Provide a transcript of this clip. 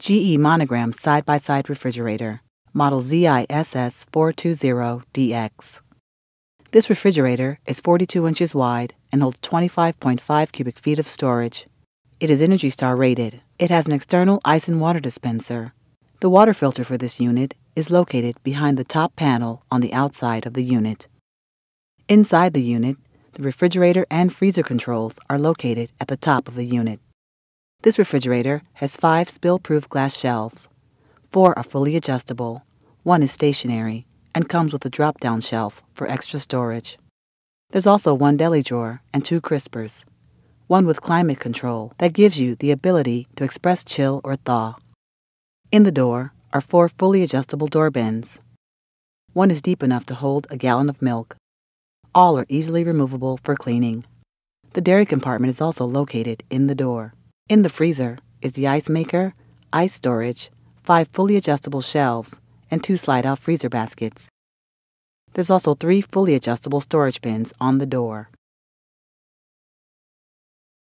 GE monogram side by side refrigerator, model ZISS 420DX. This refrigerator is 42 inches wide and holds 25.5 cubic feet of storage. It is Energy Star rated. It has an external ice and water dispenser. The water filter for this unit is located behind the top panel on the outside of the unit. Inside the unit, the refrigerator and freezer controls are located at the top of the unit. This refrigerator has five spill-proof glass shelves. Four are fully adjustable, one is stationary, and comes with a drop-down shelf for extra storage. There's also one deli drawer and two crispers, one with climate control that gives you the ability to express chill or thaw. In the door are four fully adjustable door bins. One is deep enough to hold a gallon of milk. All are easily removable for cleaning. The dairy compartment is also located in the door. In the freezer is the ice maker, ice storage, five fully adjustable shelves, and two slide out freezer baskets. There's also three fully adjustable storage bins on the door.